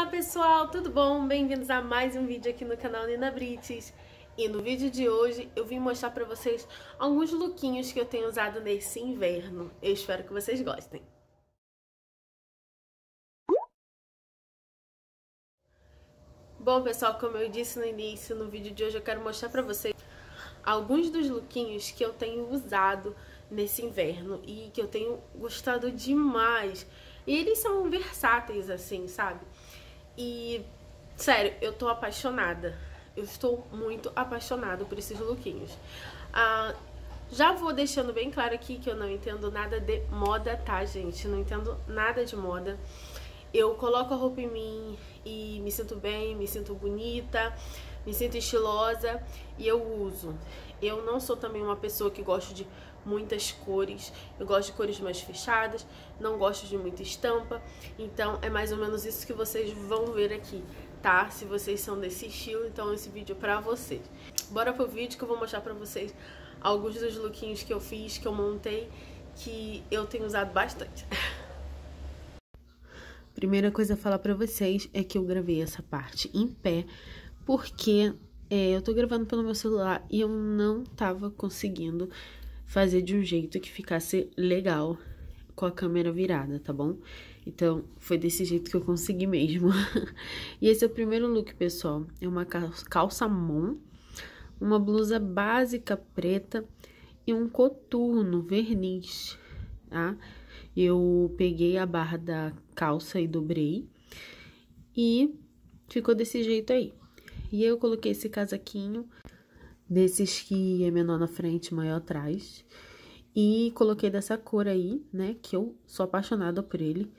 Olá pessoal, tudo bom? Bem-vindos a mais um vídeo aqui no canal Nina Brites. E no vídeo de hoje eu vim mostrar pra vocês alguns lookinhos que eu tenho usado nesse inverno. Eu espero que vocês gostem. Bom pessoal, como eu disse no início, no vídeo de hoje eu quero mostrar pra vocês alguns dos lookinhos que eu tenho usado nesse inverno e que eu tenho gostado demais. E eles são versáteis, assim, sabe? E, sério, eu tô apaixonada. Eu estou muito apaixonada por esses lookinhos. Ah, já vou deixando bem claro aqui que eu não entendo nada de moda, tá, gente? Não entendo nada de moda. Eu coloco a roupa em mim e me sinto bem, me sinto bonita, me sinto estilosa e eu uso. Eu não sou também uma pessoa que gosto de muitas cores. Eu gosto de cores mais fechadas, não gosto de muita estampa. Então é mais ou menos isso que vocês vão ver aqui, tá? Se vocês são desse estilo, então esse vídeo é pra vocês. Bora pro vídeo que eu vou mostrar pra vocês alguns dos lookinhos que eu fiz, que eu montei, que eu tenho usado bastante. Primeira coisa a falar pra vocês é que eu gravei essa parte em pé, porque é, eu tô gravando pelo meu celular e eu não tava conseguindo fazer de um jeito que ficasse legal com a câmera virada, tá bom? Então, foi desse jeito que eu consegui mesmo. e esse é o primeiro look, pessoal. É uma calça mom, uma blusa básica preta e um coturno verniz, tá? Eu peguei a barra da calça e dobrei. E ficou desse jeito aí. E eu coloquei esse casaquinho desses que é menor na frente, maior atrás. E coloquei dessa cor aí, né, que eu sou apaixonada por ele.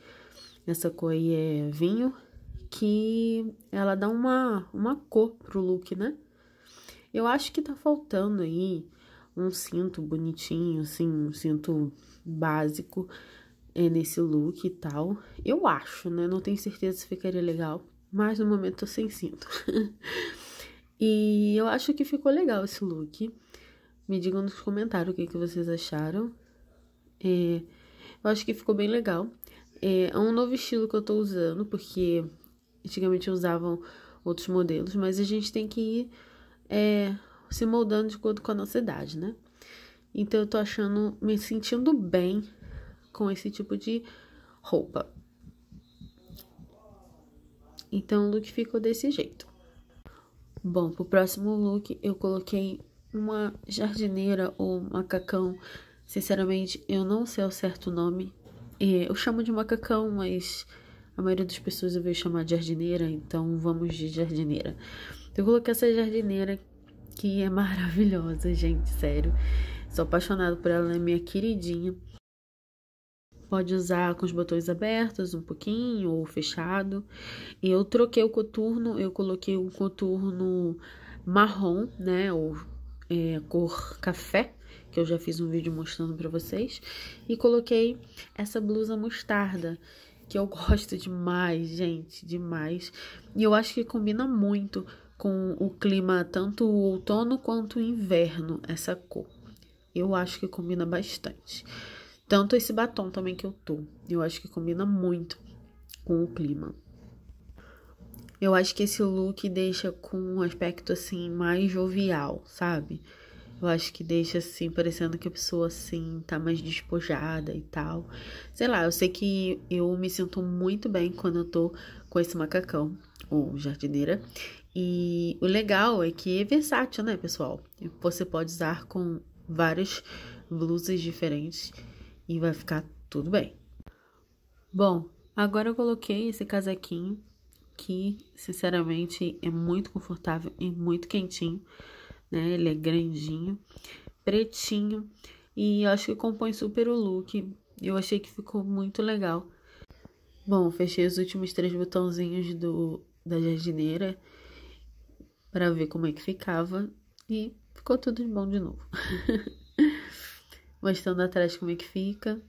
Essa cor aí é vinho, que ela dá uma, uma cor pro look, né? Eu acho que tá faltando aí um cinto bonitinho, assim, um cinto básico é, nesse look e tal. Eu acho, né? Não tenho certeza se ficaria legal, mas no momento tô sem cinto. E eu acho que ficou legal esse look. Me digam nos comentários o que, que vocês acharam. É, eu acho que ficou bem legal. É, é um novo estilo que eu tô usando, porque antigamente usavam outros modelos, mas a gente tem que ir é, se moldando de acordo com a nossa idade, né? Então eu tô achando, me sentindo bem com esse tipo de roupa. Então o look ficou desse jeito. Bom, pro próximo look eu coloquei uma jardineira ou macacão. Sinceramente, eu não sei o certo nome. Eu chamo de macacão, mas a maioria das pessoas eu vejo chamar de jardineira, então vamos de jardineira. Eu coloquei essa jardineira que é maravilhosa, gente, sério. Sou apaixonada por ela, ela é minha queridinha. Pode usar com os botões abertos um pouquinho ou fechado. Eu troquei o coturno, eu coloquei um coturno marrom, né, ou é, cor café, que eu já fiz um vídeo mostrando para vocês, e coloquei essa blusa mostarda, que eu gosto demais, gente, demais. E eu acho que combina muito com o clima tanto o outono quanto o inverno essa cor. Eu acho que combina bastante. Tanto esse batom também que eu tô. Eu acho que combina muito com o clima. Eu acho que esse look deixa com um aspecto assim mais jovial, sabe? Eu acho que deixa assim parecendo que a pessoa assim tá mais despojada e tal. Sei lá, eu sei que eu me sinto muito bem quando eu tô com esse macacão ou jardineira. E o legal é que é versátil, né, pessoal? Você pode usar com várias blusas diferentes e vai ficar tudo bem. Bom, agora eu coloquei esse casaquinho que, sinceramente, é muito confortável e muito quentinho, né? Ele é grandinho, pretinho e acho que compõe super o look. Eu achei que ficou muito legal. Bom, fechei os últimos três botãozinhos do, da jardineira para ver como é que ficava e ficou tudo de bom de novo. mostrando atrás como é que fica.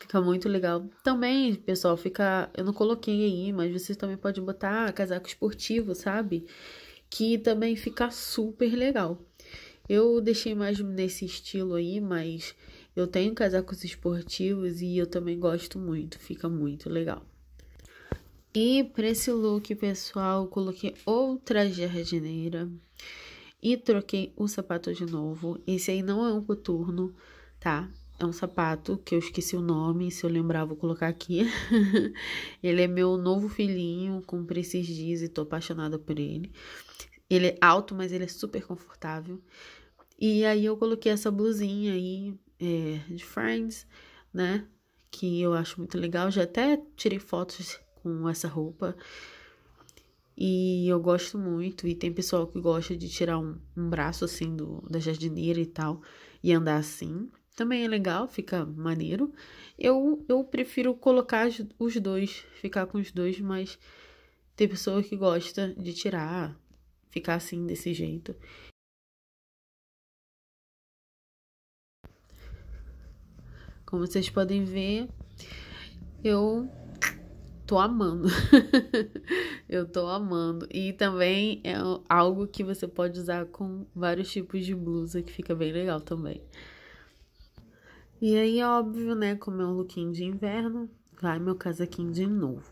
Fica muito legal. Também, pessoal, fica. Eu não coloquei aí, mas vocês também podem botar casaco esportivo, sabe? Que também fica super legal. Eu deixei mais nesse estilo aí, mas eu tenho casacos esportivos e eu também gosto muito, fica muito legal. E para esse look, pessoal, coloquei outra jardineira. E troquei o sapato de novo. Esse aí não é um coturno, tá? É um sapato que eu esqueci o nome, se eu lembrar vou colocar aqui. ele é meu novo filhinho, comprei esses dias e tô apaixonada por ele. Ele é alto, mas ele é super confortável. E aí eu coloquei essa blusinha aí é, de Friends, né? Que eu acho muito legal. Já até tirei fotos com essa roupa. E eu gosto muito, e tem pessoal que gosta de tirar um, um braço assim do, da jardineira e tal, e andar assim. Também é legal, fica maneiro. Eu, eu prefiro colocar os dois, ficar com os dois, mas tem pessoa que gosta de tirar, ficar assim desse jeito. Como vocês podem ver, eu tô amando. eu tô amando. E também é algo que você pode usar com vários tipos de blusa, que fica bem legal também. E aí, óbvio, né, como é um lookinho de inverno, vai meu casaquinho de novo.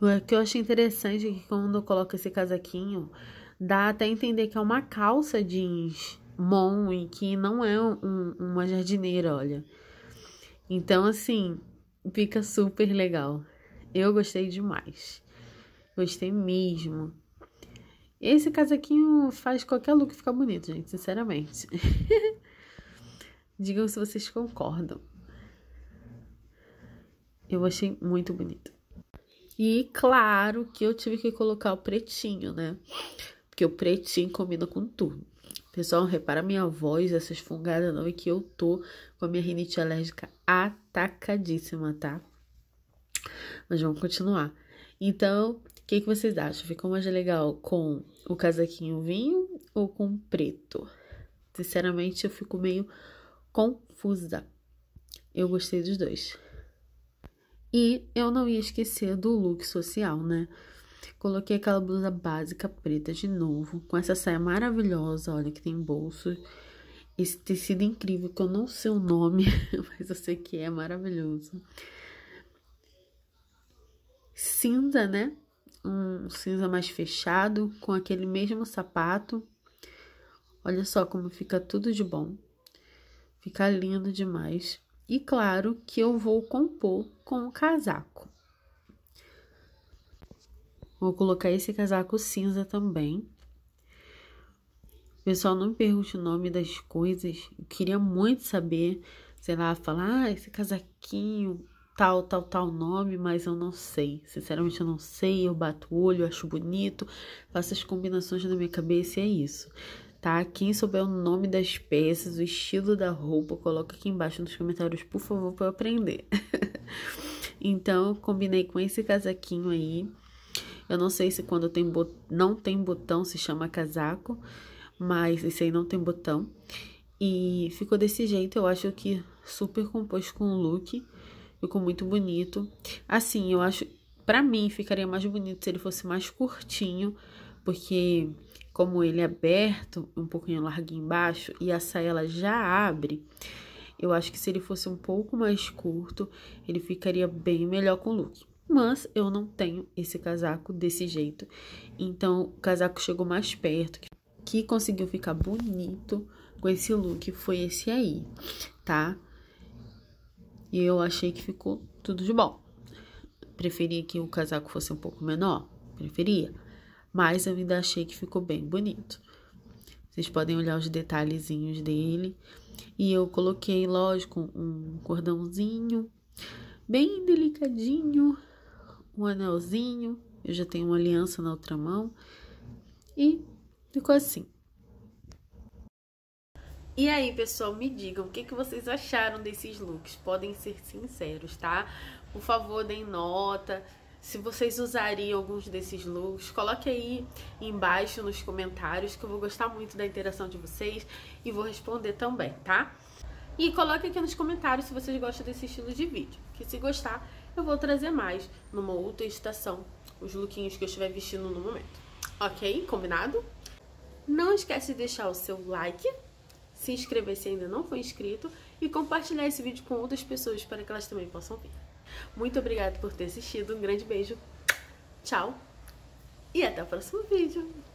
O que eu achei interessante é que quando eu coloco esse casaquinho, dá até entender que é uma calça jeans mom e que não é um, uma jardineira, olha. Então, assim, fica super legal. Eu gostei demais. Gostei mesmo. Esse casaquinho faz qualquer look ficar bonito, gente, sinceramente. Digam se vocês concordam. Eu achei muito bonito. E claro que eu tive que colocar o pretinho, né? Porque o pretinho combina com tudo. Pessoal, repara minha voz, essas fungadas não, e que eu tô com a minha rinite alérgica atacadíssima, tá? Mas vamos continuar. Então, o que, que vocês acham? Ficou mais legal com o casaquinho vinho ou com preto? Sinceramente, eu fico meio confusa. Eu gostei dos dois. E eu não ia esquecer do look social, né? Coloquei aquela blusa básica preta de novo, com essa saia maravilhosa, olha, que tem bolso. Esse tecido incrível, que eu não sei o nome, mas eu sei que é maravilhoso cinza, né? Um cinza mais fechado, com aquele mesmo sapato. Olha só como fica tudo de bom. Fica lindo demais. E claro que eu vou compor com o casaco. Vou colocar esse casaco cinza também. Pessoal, não me pergunte o nome das coisas. Eu queria muito saber. Sei lá, falar, ah, esse casaquinho tal, tal, tal nome, mas eu não sei. Sinceramente, eu não sei. Eu bato o olho, acho bonito, faço as combinações na minha cabeça e é isso. Tá? Quem souber o nome das peças, o estilo da roupa, coloca aqui embaixo nos comentários, por favor, para eu aprender. então, eu combinei com esse casaquinho aí. Eu não sei se quando tem bot... não tem botão se chama casaco, mas esse aí não tem botão. E ficou desse jeito, eu acho que super composto com o look. Ficou muito bonito. Assim, eu acho, para mim ficaria mais bonito se ele fosse mais curtinho, porque como ele é aberto, um pouquinho larguinho embaixo e a saia ela já abre, eu acho que se ele fosse um pouco mais curto, ele ficaria bem melhor com o look. Mas eu não tenho esse casaco desse jeito. Então, o casaco chegou mais perto. Que conseguiu ficar bonito com esse look foi esse aí, tá? E eu achei que ficou tudo de bom. Preferia que o casaco fosse um pouco menor, preferia. Mas eu ainda achei que ficou bem bonito. Vocês podem olhar os detalhezinhos dele. E eu coloquei, lógico, um cordãozinho, bem delicadinho, um anelzinho. Eu já tenho uma aliança na outra mão. E ficou assim. E aí, pessoal, me digam o que, que vocês acharam desses looks. Podem ser sinceros, tá? Por favor, deem nota. Se vocês usariam alguns desses looks, coloque aí embaixo nos comentários, que eu vou gostar muito da interação de vocês e vou responder também, tá? E coloque aqui nos comentários se vocês gostam desse estilo de vídeo. Que se gostar, eu vou trazer mais numa outra estação os lookinhos que eu estiver vestindo no momento. Ok? Combinado? Não esquece de deixar o seu like se inscrever se ainda não for inscrito e compartilhar esse vídeo com outras pessoas para que elas também possam ver. Muito obrigada por ter assistido, um grande beijo, tchau e até o próximo vídeo!